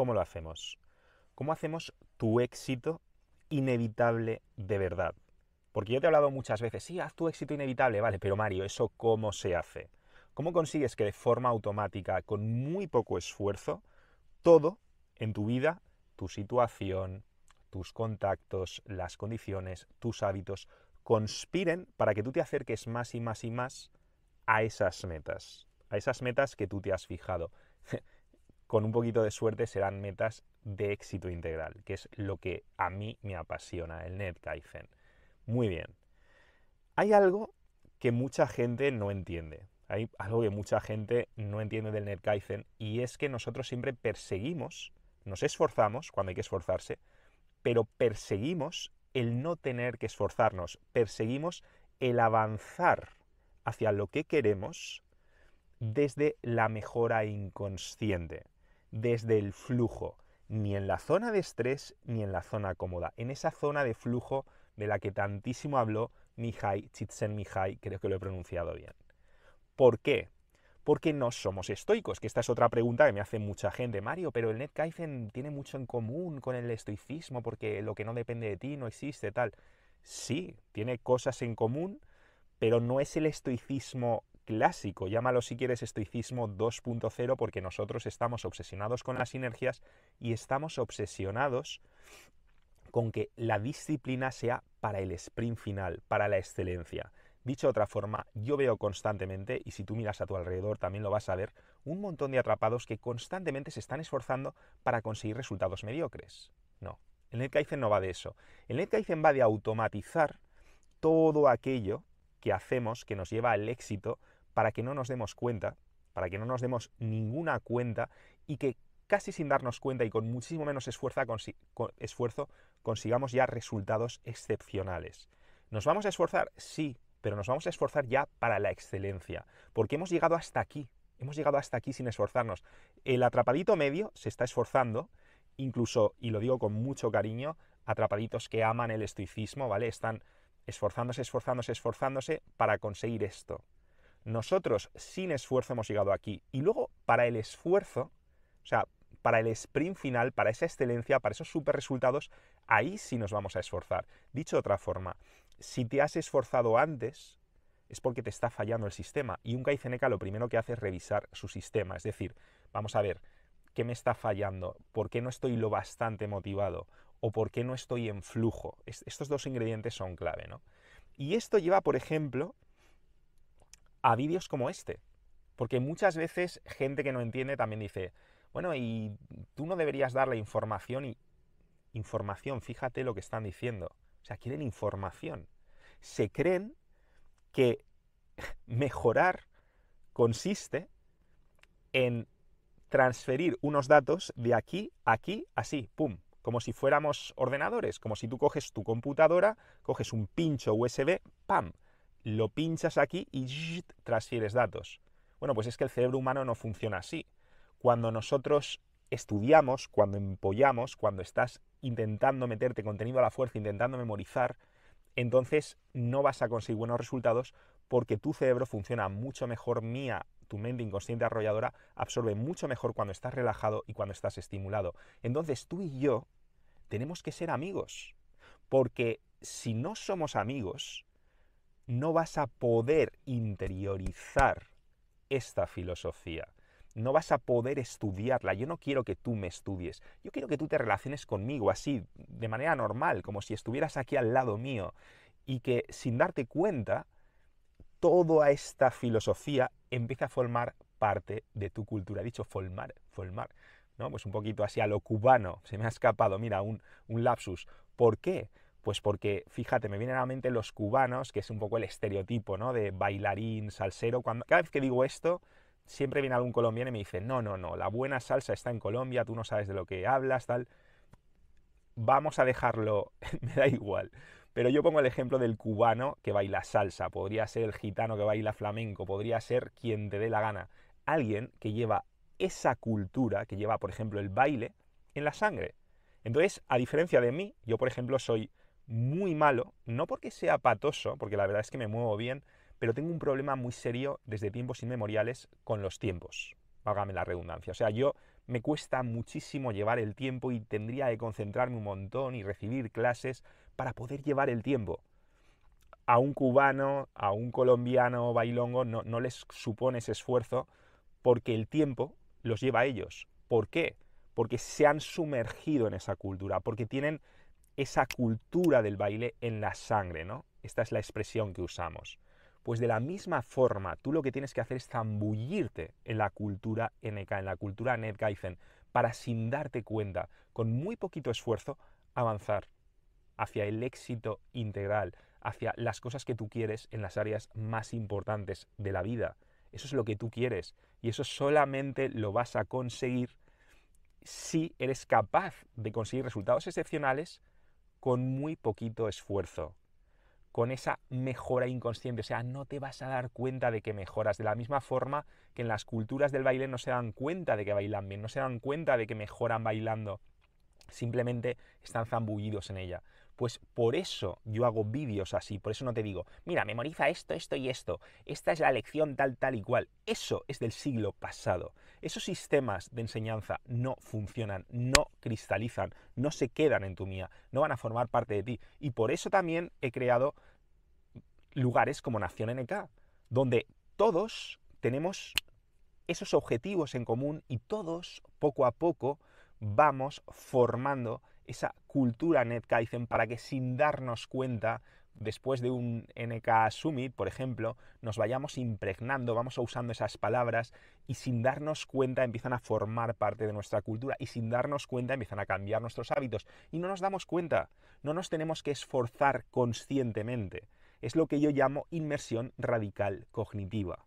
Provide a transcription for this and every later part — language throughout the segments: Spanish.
¿Cómo lo hacemos? ¿Cómo hacemos tu éxito inevitable de verdad? Porque yo te he hablado muchas veces, sí, haz tu éxito inevitable, vale, pero Mario, ¿eso cómo se hace? ¿Cómo consigues que de forma automática, con muy poco esfuerzo, todo en tu vida, tu situación, tus contactos, las condiciones, tus hábitos, conspiren para que tú te acerques más y más y más a esas metas, a esas metas que tú te has fijado? con un poquito de suerte serán metas de éxito integral, que es lo que a mí me apasiona, el NetKaizen. Muy bien. Hay algo que mucha gente no entiende. Hay algo que mucha gente no entiende del NetKaizen y es que nosotros siempre perseguimos, nos esforzamos cuando hay que esforzarse, pero perseguimos el no tener que esforzarnos, perseguimos el avanzar hacia lo que queremos desde la mejora inconsciente desde el flujo, ni en la zona de estrés ni en la zona cómoda, en esa zona de flujo de la que tantísimo habló Mihai, Chitsen Mihai, creo que lo he pronunciado bien. ¿Por qué? Porque no somos estoicos, que esta es otra pregunta que me hace mucha gente, Mario, pero el netkaizen tiene mucho en común con el estoicismo, porque lo que no depende de ti no existe, tal. Sí, tiene cosas en común, pero no es el estoicismo clásico, llámalo si quieres estoicismo 2.0 porque nosotros estamos obsesionados con las sinergias y estamos obsesionados con que la disciplina sea para el sprint final, para la excelencia. Dicho de otra forma, yo veo constantemente, y si tú miras a tu alrededor también lo vas a ver, un montón de atrapados que constantemente se están esforzando para conseguir resultados mediocres. No, el NetKaizen no va de eso. El NetKaizen va de automatizar todo aquello que hacemos que nos lleva al éxito para que no nos demos cuenta, para que no nos demos ninguna cuenta y que casi sin darnos cuenta y con muchísimo menos esfuerzo, esfuerzo consigamos ya resultados excepcionales. ¿Nos vamos a esforzar? Sí, pero nos vamos a esforzar ya para la excelencia, porque hemos llegado hasta aquí, hemos llegado hasta aquí sin esforzarnos. El atrapadito medio se está esforzando, incluso, y lo digo con mucho cariño, atrapaditos que aman el estoicismo, ¿vale? Están esforzándose, esforzándose, esforzándose para conseguir esto nosotros sin esfuerzo hemos llegado aquí. Y luego, para el esfuerzo, o sea, para el sprint final, para esa excelencia, para esos super resultados, ahí sí nos vamos a esforzar. Dicho de otra forma, si te has esforzado antes, es porque te está fallando el sistema. Y un Kaizeneca lo primero que hace es revisar su sistema. Es decir, vamos a ver, ¿qué me está fallando? ¿Por qué no estoy lo bastante motivado? ¿O por qué no estoy en flujo? estos dos ingredientes son clave, ¿no? Y esto lleva, por ejemplo, a vídeos como este. Porque muchas veces gente que no entiende también dice, bueno, y tú no deberías darle información y información, fíjate lo que están diciendo. O sea, quieren información. Se creen que mejorar consiste en transferir unos datos de aquí, a aquí, así, pum, como si fuéramos ordenadores, como si tú coges tu computadora, coges un pincho USB, pam, lo pinchas aquí y transfieres datos. Bueno, pues es que el cerebro humano no funciona así. Cuando nosotros estudiamos, cuando empollamos, cuando estás intentando meterte contenido a la fuerza, intentando memorizar, entonces no vas a conseguir buenos resultados porque tu cerebro funciona mucho mejor mía, tu mente inconsciente arrolladora absorbe mucho mejor cuando estás relajado y cuando estás estimulado. Entonces tú y yo tenemos que ser amigos, porque si no somos amigos, no vas a poder interiorizar esta filosofía. No vas a poder estudiarla. Yo no quiero que tú me estudies. Yo quiero que tú te relaciones conmigo así, de manera normal, como si estuvieras aquí al lado mío. Y que sin darte cuenta, toda esta filosofía empieza a formar parte de tu cultura. He dicho formar, formar. ¿no? Pues un poquito así a lo cubano. Se me ha escapado, mira, un, un lapsus. ¿Por qué? Pues porque, fíjate, me vienen a la mente los cubanos, que es un poco el estereotipo, ¿no? De bailarín, salsero. Cuando, cada vez que digo esto, siempre viene algún colombiano y me dice, no, no, no, la buena salsa está en Colombia, tú no sabes de lo que hablas, tal. Vamos a dejarlo, me da igual. Pero yo pongo el ejemplo del cubano que baila salsa, podría ser el gitano que baila flamenco, podría ser quien te dé la gana. Alguien que lleva esa cultura, que lleva, por ejemplo, el baile, en la sangre. Entonces, a diferencia de mí, yo, por ejemplo, soy muy malo, no porque sea patoso, porque la verdad es que me muevo bien, pero tengo un problema muy serio desde tiempos inmemoriales con los tiempos, hágame la redundancia. O sea, yo me cuesta muchísimo llevar el tiempo y tendría que concentrarme un montón y recibir clases para poder llevar el tiempo. A un cubano, a un colombiano bailongo no, no les supone ese esfuerzo porque el tiempo los lleva a ellos. ¿Por qué? Porque se han sumergido en esa cultura, porque tienen esa cultura del baile en la sangre, ¿no? Esta es la expresión que usamos. Pues de la misma forma, tú lo que tienes que hacer es zambullirte en la cultura NK, en la cultura Geisen, para sin darte cuenta, con muy poquito esfuerzo, avanzar hacia el éxito integral, hacia las cosas que tú quieres en las áreas más importantes de la vida. Eso es lo que tú quieres y eso solamente lo vas a conseguir si eres capaz de conseguir resultados excepcionales con muy poquito esfuerzo, con esa mejora inconsciente, o sea, no te vas a dar cuenta de que mejoras, de la misma forma que en las culturas del baile no se dan cuenta de que bailan bien, no se dan cuenta de que mejoran bailando, simplemente están zambullidos en ella. Pues por eso yo hago vídeos así, por eso no te digo, mira, memoriza esto, esto y esto, esta es la lección tal, tal y cual. Eso es del siglo pasado. Esos sistemas de enseñanza no funcionan, no cristalizan, no se quedan en tu mía, no van a formar parte de ti. Y por eso también he creado lugares como Nación NK, donde todos tenemos esos objetivos en común y todos, poco a poco, vamos formando esa cultura NetKaizen para que sin darnos cuenta, después de un NK Summit, por ejemplo, nos vayamos impregnando, vamos usando esas palabras y sin darnos cuenta empiezan a formar parte de nuestra cultura y sin darnos cuenta empiezan a cambiar nuestros hábitos y no nos damos cuenta, no nos tenemos que esforzar conscientemente. Es lo que yo llamo inmersión radical cognitiva.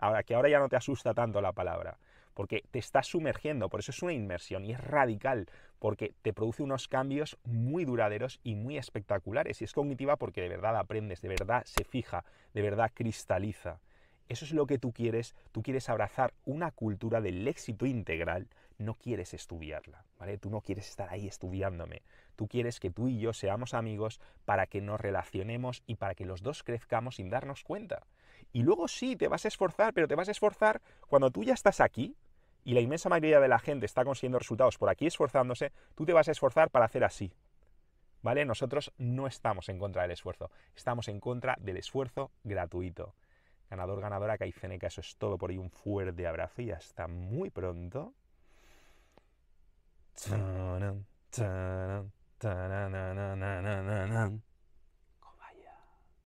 Ahora que ahora ya no te asusta tanto la palabra porque te estás sumergiendo, por eso es una inmersión y es radical, porque te produce unos cambios muy duraderos y muy espectaculares. Y es cognitiva porque de verdad aprendes, de verdad se fija, de verdad cristaliza. Eso es lo que tú quieres, tú quieres abrazar una cultura del éxito integral no quieres estudiarla, ¿vale? Tú no quieres estar ahí estudiándome. Tú quieres que tú y yo seamos amigos para que nos relacionemos y para que los dos crezcamos sin darnos cuenta. Y luego sí, te vas a esforzar, pero te vas a esforzar cuando tú ya estás aquí y la inmensa mayoría de la gente está consiguiendo resultados por aquí esforzándose, tú te vas a esforzar para hacer así. ¿Vale? Nosotros no estamos en contra del esfuerzo, estamos en contra del esfuerzo gratuito. Ganador, ganadora, Kaizeneka, eso es todo por hoy. Un fuerte abrazo y hasta muy pronto. Ta dun, dun, dun, dun, dun, dun, dun, dun.